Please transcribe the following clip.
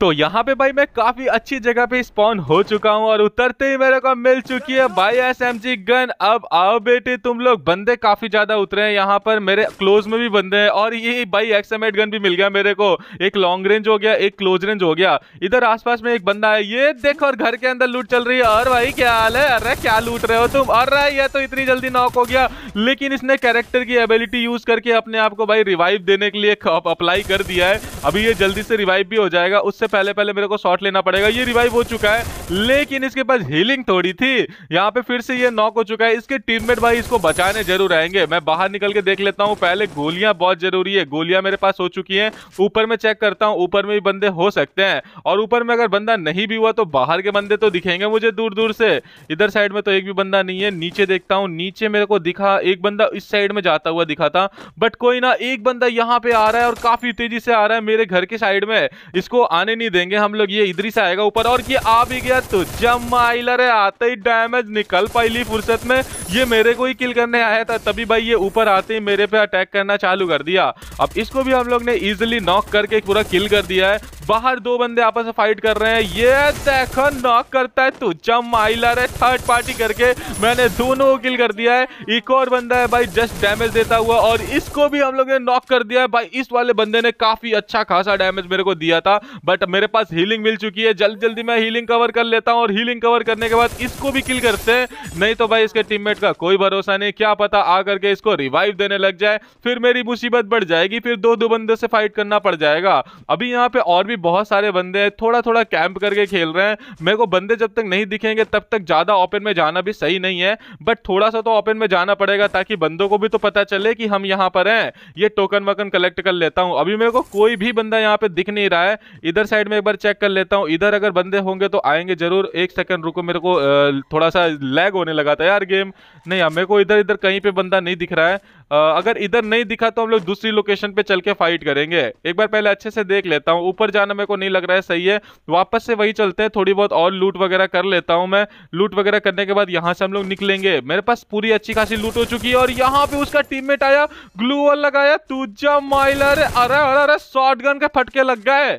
तो यहाँ पे भाई मैं काफी अच्छी जगह पे स्पॉन हो चुका हूँ और उतरते ही मेरे को मिल चुकी है भाई एस एम जी गन अब आओ बेटे तुम लोग बंदे काफी ज्यादा उतरे हैं यहाँ पर मेरे क्लोज में भी बंदे हैं और ये भाई एक्सएमएट गन भी मिल गया मेरे को एक लॉन्ग रेंज हो गया एक क्लोज रेंज हो गया इधर आसपास में एक बंदा है ये देखो और घर के अंदर लूट चल रही है और भाई क्या हाल है अरे क्या लूट रहे हो तुम और ये तो इतनी जल्दी नॉक हो गया लेकिन इसने कैरेक्टर की एबिलिटी यूज करके अपने आप को भाई रिवाइव देने के लिए अप्लाई कर दिया है अभी ये जल्दी से रिवाइव भी हो जाएगा उससे से पहले पहले मेरे को शॉट लेना पड़ेगा ये रिवाइव हो चुका है लेकिन इसके पास हीलिंग थोड़ी थी यहाँ पे फिर से ये नॉक हो चुका है इसके टीममेट भाई इसको बचाने जरूर आएंगे मैं बाहर निकल के देख लेता हूँ पहले गोलियां बहुत जरूरी है गोलियां मेरे पास हो चुकी हैं ऊपर में चेक करता हूँ ऊपर में भी बंदे हो सकते हैं और ऊपर में अगर बंदा नहीं भी हुआ तो बाहर के बंदे तो दिखेंगे मुझे दूर दूर से इधर साइड में तो एक भी बंदा नहीं है नीचे देखता हूँ नीचे मेरे को दिखा एक बंदा इस साइड में जाता हुआ दिखा था बट कोई ना एक बंदा यहाँ पे आ रहा है और काफी तेजी से आ रहा है मेरे घर के साइड में इसको आने नहीं देंगे हम लोग ये इधर ही से आएगा ऊपर और ये आ भी गया गया तुझा माइलर है आते ही डैमेज निकल पाई फुर्सत में ये मेरे को ही किल करने आया था तभी भाई ये ऊपर आते ही मेरे पे अटैक करना चालू कर दिया अब इसको भी हम लोग ने इजिली नॉक करके पूरा किल कर दिया है बाहर दो बंदे आपस में फाइट कर रहे हैं ये देखो नॉक करता है तू जम माइलर है थर्ड पार्टी करके मैंने दोनों को किल कर दिया है एक और बंदा है भाई जस्ट डैमेज देता हुआ और इसको भी हम लोग ने नॉक कर दिया है भाई इस वाले बंदे ने काफी अच्छा खासा डैमेज मेरे को दिया था बट मेरे पास हीलिंग मिल चुकी है जल्दी जल्दी मैं हीलिंग कवर कर लेता हूँ और हीलिंग कवर करने के बाद इसको भी किल करते हैं नहीं तो भाई इसके टीम का कोई भरोसा नहीं क्या पता आ करके इसको रिवाइव देने लग जाए फिर मेरी मुसीबत बढ़ जाएगी फिर दो दो बंदे से फाइट करना पड़ जाएगा अभी यहाँ पे और भी भी बहुत सारे बंदे हैं थोड़ा थोड़ा कैंप करके खेल रहे हैं मेरे को बंदे जब तक नहीं दिखेंगे तब तक ज़्यादा ओपन में जाना भी सही नहीं है बट थोड़ा सा तो ओपन में जाना पड़ेगा ताकि बंदों को भी तो पता चले कि हम यहाँ पर हैं ये टोकन वकन कलेक्ट कर लेता हूँ अभी मेरे को कोई भी बंदा यहाँ पर दिख नहीं रहा है इधर साइड में एक बार चेक कर लेता हूँ इधर अगर बंदे होंगे तो आएंगे ज़रूर एक सेकेंड रुको मेरे को थोड़ा सा लैग होने लगा था यार गेम नहीं यार मेरे को इधर इधर कहीं पर बंदा नहीं दिख रहा है अगर इधर नहीं दिखा तो हम लोग दूसरी लोकेशन पर चल के फाइट करेंगे एक बार पहले अच्छे से देख लेता हूँ ऊपर जाना जाना मेरे को नहीं लग रहा है सही है वापस से वही चलते हैं थोड़ी बहुत और लूट वगैरह कर लेता हूँ मैं लूट वगैरह करने के बाद यहाँ से हम लोग निकलेंगे मेरे पास पूरी अच्छी खासी लूट हो चुकी है और यहाँ पे उसका टीम आया ग्लू वॉल लगाया तुझा माइलर अरे अरे अरे शॉर्ट का के फटके लग गए